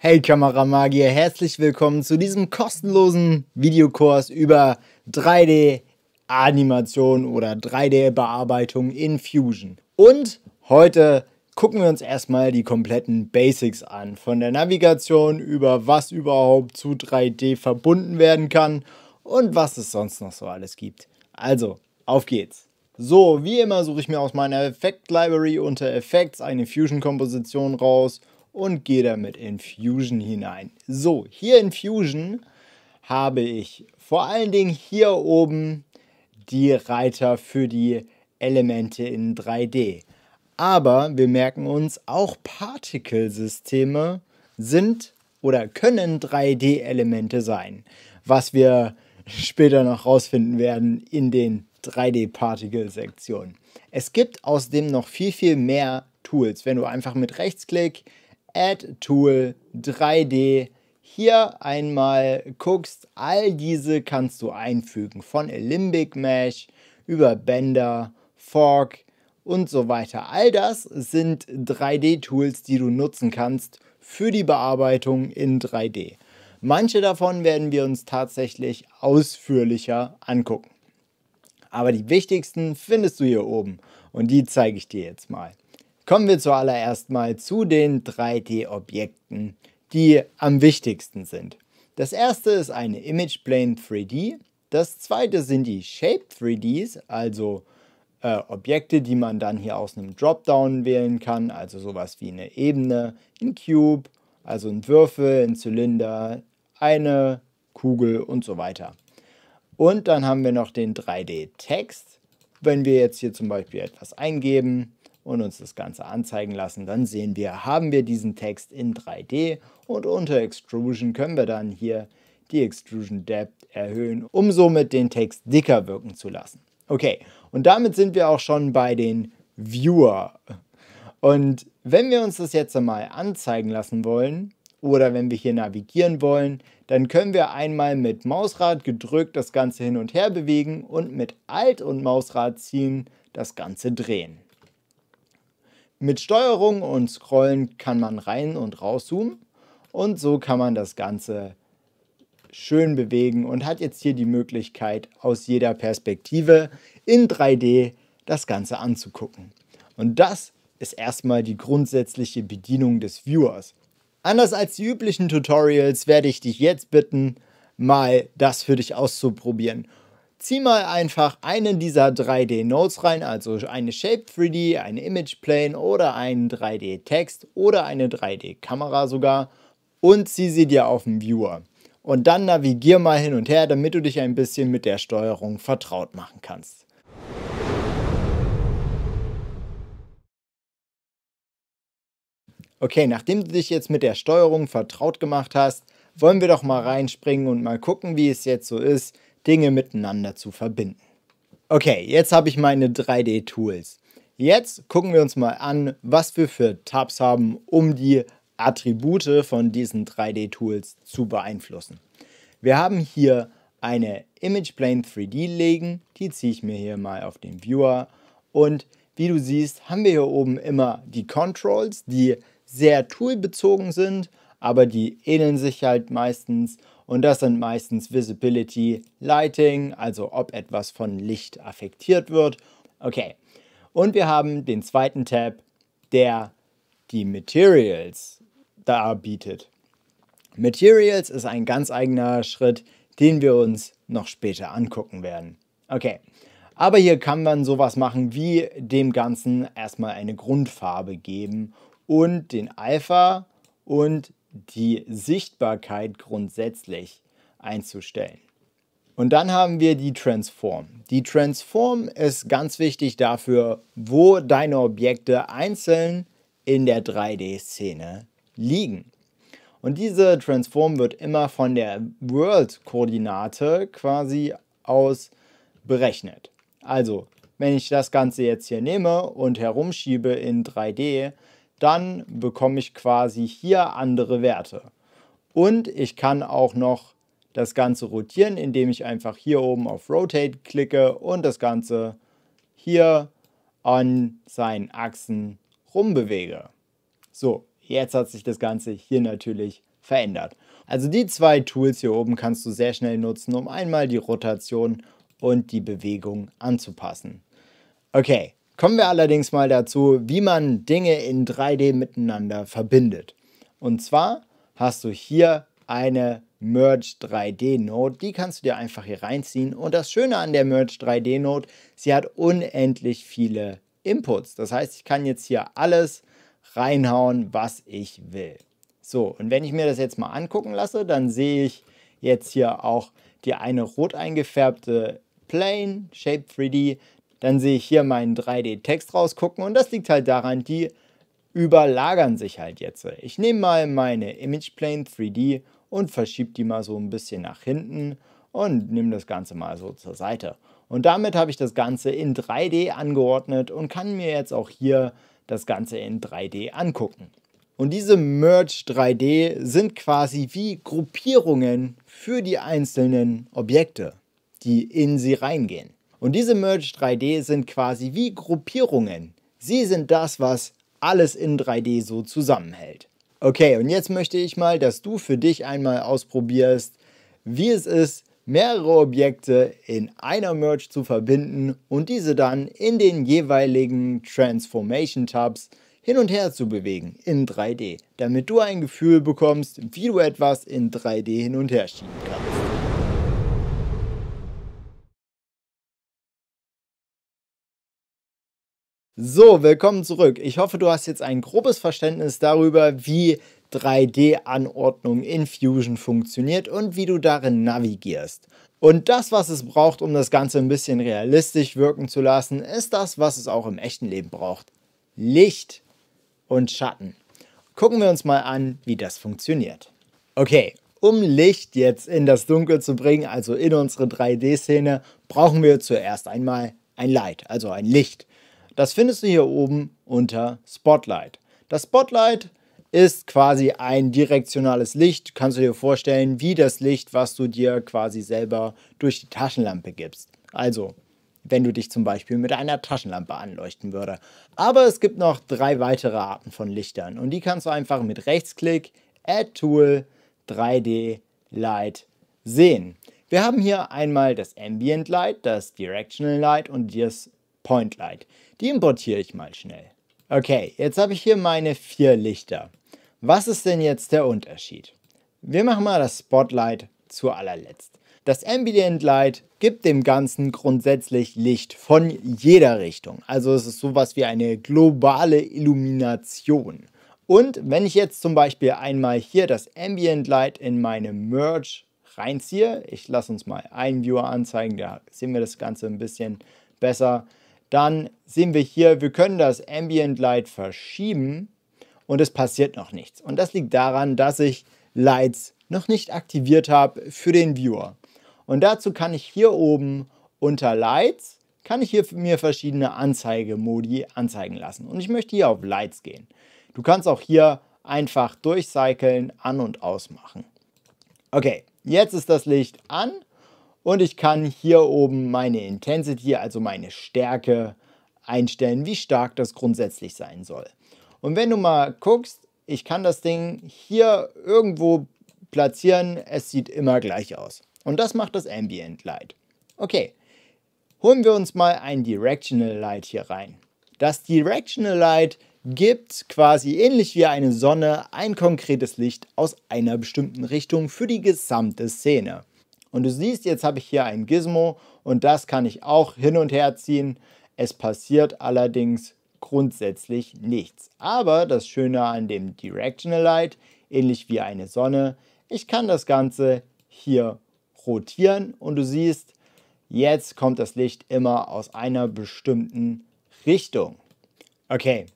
Hey Kameramagier, herzlich willkommen zu diesem kostenlosen Videokurs über 3D-Animation oder 3D-Bearbeitung in Fusion. Und heute gucken wir uns erstmal die kompletten Basics an. Von der Navigation über was überhaupt zu 3D verbunden werden kann und was es sonst noch so alles gibt. Also, auf geht's! So, wie immer suche ich mir aus meiner Effekt-Library unter Effects eine Fusion-Komposition raus – und gehe damit in Fusion hinein. So, hier in Fusion habe ich vor allen Dingen hier oben die Reiter für die Elemente in 3D. Aber wir merken uns, auch Partikelsysteme sind oder können 3D-Elemente sein, was wir später noch rausfinden werden in den 3D-Partikel-Sektionen. Es gibt außerdem noch viel, viel mehr Tools. Wenn du einfach mit Rechtsklick Add Tool 3D hier einmal guckst, all diese kannst du einfügen. Von Limbic Mesh über Bänder, Fork und so weiter. All das sind 3D-Tools, die du nutzen kannst für die Bearbeitung in 3D. Manche davon werden wir uns tatsächlich ausführlicher angucken. Aber die wichtigsten findest du hier oben und die zeige ich dir jetzt mal. Kommen wir zuallererst mal zu den 3D-Objekten, die am wichtigsten sind. Das erste ist eine Image Plane 3D. Das zweite sind die Shape 3Ds, also äh, Objekte, die man dann hier aus einem Dropdown wählen kann, also sowas wie eine Ebene, ein Cube, also ein Würfel, ein Zylinder, eine Kugel und so weiter. Und dann haben wir noch den 3D-Text. Wenn wir jetzt hier zum Beispiel etwas eingeben, und uns das Ganze anzeigen lassen, dann sehen wir, haben wir diesen Text in 3D und unter Extrusion können wir dann hier die Extrusion Depth erhöhen, um somit den Text dicker wirken zu lassen. Okay, und damit sind wir auch schon bei den Viewer. Und wenn wir uns das jetzt einmal anzeigen lassen wollen oder wenn wir hier navigieren wollen, dann können wir einmal mit Mausrad gedrückt das Ganze hin und her bewegen und mit Alt und Mausrad ziehen das Ganze drehen. Mit Steuerung und Scrollen kann man rein und rauszoomen und so kann man das Ganze schön bewegen und hat jetzt hier die Möglichkeit, aus jeder Perspektive in 3D das Ganze anzugucken. Und das ist erstmal die grundsätzliche Bedienung des Viewers. Anders als die üblichen Tutorials werde ich dich jetzt bitten, mal das für dich auszuprobieren zieh mal einfach einen dieser 3D Nodes rein, also eine Shape 3D, eine Image Plane oder einen 3D Text oder eine 3D Kamera sogar und zieh sie dir auf den Viewer. Und dann navigier mal hin und her, damit du dich ein bisschen mit der Steuerung vertraut machen kannst. Okay, nachdem du dich jetzt mit der Steuerung vertraut gemacht hast, wollen wir doch mal reinspringen und mal gucken, wie es jetzt so ist, Dinge miteinander zu verbinden. Okay, jetzt habe ich meine 3D-Tools. Jetzt gucken wir uns mal an, was wir für Tabs haben, um die Attribute von diesen 3D-Tools zu beeinflussen. Wir haben hier eine Image Plane 3D legen, die ziehe ich mir hier mal auf den Viewer und wie du siehst, haben wir hier oben immer die Controls, die sehr toolbezogen sind, aber die ähneln sich halt meistens und das sind meistens Visibility Lighting, also ob etwas von Licht affektiert wird. Okay. Und wir haben den zweiten Tab, der die Materials darbietet. Materials ist ein ganz eigener Schritt, den wir uns noch später angucken werden. Okay, aber hier kann man sowas machen wie dem Ganzen erstmal eine Grundfarbe geben und den Alpha und die Sichtbarkeit grundsätzlich einzustellen. Und dann haben wir die Transform. Die Transform ist ganz wichtig dafür, wo deine Objekte einzeln in der 3D-Szene liegen. Und diese Transform wird immer von der World-Koordinate quasi aus berechnet. Also, wenn ich das Ganze jetzt hier nehme und herumschiebe in 3D, dann bekomme ich quasi hier andere Werte. Und ich kann auch noch das Ganze rotieren, indem ich einfach hier oben auf Rotate klicke und das Ganze hier an seinen Achsen rumbewege. So, jetzt hat sich das Ganze hier natürlich verändert. Also die zwei Tools hier oben kannst du sehr schnell nutzen, um einmal die Rotation und die Bewegung anzupassen. Okay, Kommen wir allerdings mal dazu, wie man Dinge in 3D miteinander verbindet. Und zwar hast du hier eine Merge 3D Note, die kannst du dir einfach hier reinziehen. Und das Schöne an der Merge 3D Note, sie hat unendlich viele Inputs. Das heißt, ich kann jetzt hier alles reinhauen, was ich will. So, und wenn ich mir das jetzt mal angucken lasse, dann sehe ich jetzt hier auch die eine rot eingefärbte Plane, Shape 3D. Dann sehe ich hier meinen 3D-Text rausgucken und das liegt halt daran, die überlagern sich halt jetzt. Ich nehme mal meine Image Plane 3D und verschiebe die mal so ein bisschen nach hinten und nehme das Ganze mal so zur Seite. Und damit habe ich das Ganze in 3D angeordnet und kann mir jetzt auch hier das Ganze in 3D angucken. Und diese Merge 3D sind quasi wie Gruppierungen für die einzelnen Objekte, die in sie reingehen. Und diese Merge 3D sind quasi wie Gruppierungen. Sie sind das, was alles in 3D so zusammenhält. Okay, und jetzt möchte ich mal, dass du für dich einmal ausprobierst, wie es ist, mehrere Objekte in einer Merge zu verbinden und diese dann in den jeweiligen Transformation Tabs hin und her zu bewegen in 3D, damit du ein Gefühl bekommst, wie du etwas in 3D hin und her schieben kannst. So, willkommen zurück. Ich hoffe, du hast jetzt ein grobes Verständnis darüber, wie 3D-Anordnung in Fusion funktioniert und wie du darin navigierst. Und das, was es braucht, um das Ganze ein bisschen realistisch wirken zu lassen, ist das, was es auch im echten Leben braucht. Licht und Schatten. Gucken wir uns mal an, wie das funktioniert. Okay, um Licht jetzt in das Dunkel zu bringen, also in unsere 3D-Szene, brauchen wir zuerst einmal ein Light, also ein Licht. Das findest du hier oben unter Spotlight. Das Spotlight ist quasi ein direktionales Licht. Kannst du dir vorstellen, wie das Licht, was du dir quasi selber durch die Taschenlampe gibst. Also, wenn du dich zum Beispiel mit einer Taschenlampe anleuchten würde. Aber es gibt noch drei weitere Arten von Lichtern und die kannst du einfach mit Rechtsklick Add Tool 3D Light sehen. Wir haben hier einmal das Ambient Light, das Directional Light und das Point Light. Die importiere ich mal schnell. Okay, jetzt habe ich hier meine vier Lichter. Was ist denn jetzt der Unterschied? Wir machen mal das Spotlight zu allerletzt. Das Ambient Light gibt dem Ganzen grundsätzlich Licht von jeder Richtung. Also es ist sowas wie eine globale Illumination. Und wenn ich jetzt zum Beispiel einmal hier das Ambient Light in meine Merge reinziehe, ich lasse uns mal einen Viewer anzeigen, da sehen wir das Ganze ein bisschen besser dann sehen wir hier, wir können das Ambient Light verschieben und es passiert noch nichts. Und das liegt daran, dass ich Lights noch nicht aktiviert habe für den Viewer. Und dazu kann ich hier oben unter Lights, kann ich hier mir verschiedene Anzeigemodi anzeigen lassen. Und ich möchte hier auf Lights gehen. Du kannst auch hier einfach durchcyclen, an- und ausmachen. Okay, jetzt ist das Licht an und ich kann hier oben meine Intensity, also meine Stärke, einstellen, wie stark das grundsätzlich sein soll. Und wenn du mal guckst, ich kann das Ding hier irgendwo platzieren, es sieht immer gleich aus. Und das macht das Ambient Light. Okay, holen wir uns mal ein Directional Light hier rein. Das Directional Light gibt quasi ähnlich wie eine Sonne ein konkretes Licht aus einer bestimmten Richtung für die gesamte Szene. Und du siehst, jetzt habe ich hier ein Gizmo und das kann ich auch hin und her ziehen. Es passiert allerdings grundsätzlich nichts. Aber das Schöne an dem Directional Light, ähnlich wie eine Sonne, ich kann das Ganze hier rotieren und du siehst, jetzt kommt das Licht immer aus einer bestimmten Richtung. Okay,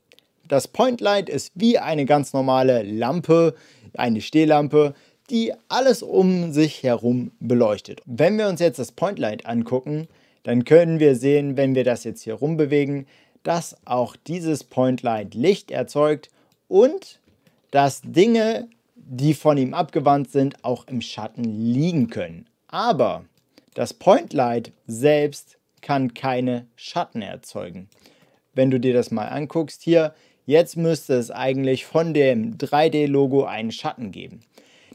das Point Light ist wie eine ganz normale Lampe, eine Stehlampe die alles um sich herum beleuchtet. Wenn wir uns jetzt das Point Light angucken, dann können wir sehen, wenn wir das jetzt hier rumbewegen, dass auch dieses Point Light Licht erzeugt und dass Dinge, die von ihm abgewandt sind, auch im Schatten liegen können. Aber das Point Light selbst kann keine Schatten erzeugen. Wenn du dir das mal anguckst hier, jetzt müsste es eigentlich von dem 3D-Logo einen Schatten geben.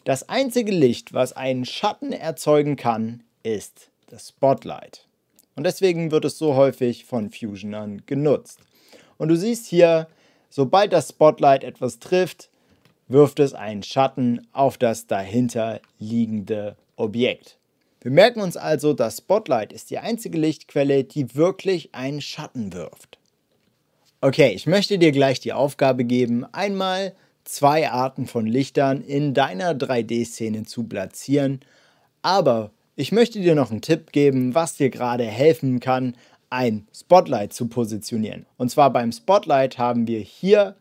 Das einzige Licht, was einen Schatten erzeugen kann, ist das Spotlight. Und deswegen wird es so häufig von Fusionern genutzt. Und du siehst hier, sobald das Spotlight etwas trifft, wirft es einen Schatten auf das dahinter liegende Objekt. Wir merken uns also, das Spotlight ist die einzige Lichtquelle, die wirklich einen Schatten wirft. Okay, ich möchte dir gleich die Aufgabe geben, einmal zwei Arten von Lichtern in deiner 3D-Szene zu platzieren. Aber ich möchte dir noch einen Tipp geben, was dir gerade helfen kann, ein Spotlight zu positionieren. Und zwar beim Spotlight haben wir hier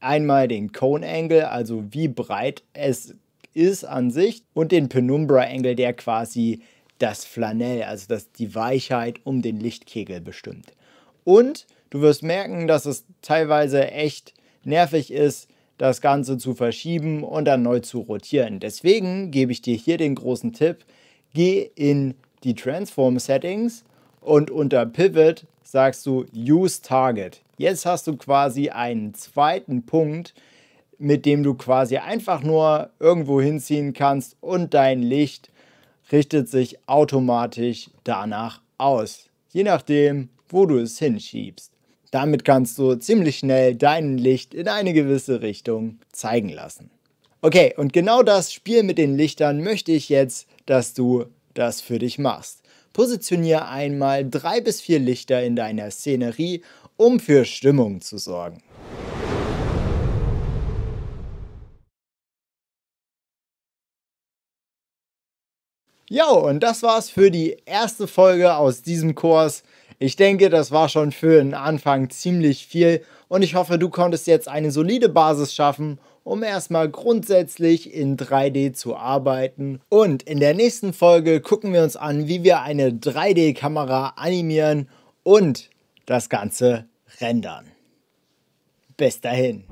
einmal den Cone Angle, also wie breit es ist an sich, und den Penumbra Angle, der quasi das Flanell, also das, die Weichheit um den Lichtkegel bestimmt. Und du wirst merken, dass es teilweise echt nervig ist, das Ganze zu verschieben und dann neu zu rotieren. Deswegen gebe ich dir hier den großen Tipp, geh in die Transform Settings und unter Pivot sagst du Use Target. Jetzt hast du quasi einen zweiten Punkt, mit dem du quasi einfach nur irgendwo hinziehen kannst und dein Licht richtet sich automatisch danach aus, je nachdem, wo du es hinschiebst. Damit kannst du ziemlich schnell dein Licht in eine gewisse Richtung zeigen lassen. Okay, und genau das Spiel mit den Lichtern möchte ich jetzt, dass du das für dich machst. Positioniere einmal drei bis vier Lichter in deiner Szenerie, um für Stimmung zu sorgen. Jo, und das war's für die erste Folge aus diesem Kurs. Ich denke, das war schon für den Anfang ziemlich viel und ich hoffe, du konntest jetzt eine solide Basis schaffen, um erstmal grundsätzlich in 3D zu arbeiten. Und in der nächsten Folge gucken wir uns an, wie wir eine 3D-Kamera animieren und das Ganze rendern. Bis dahin.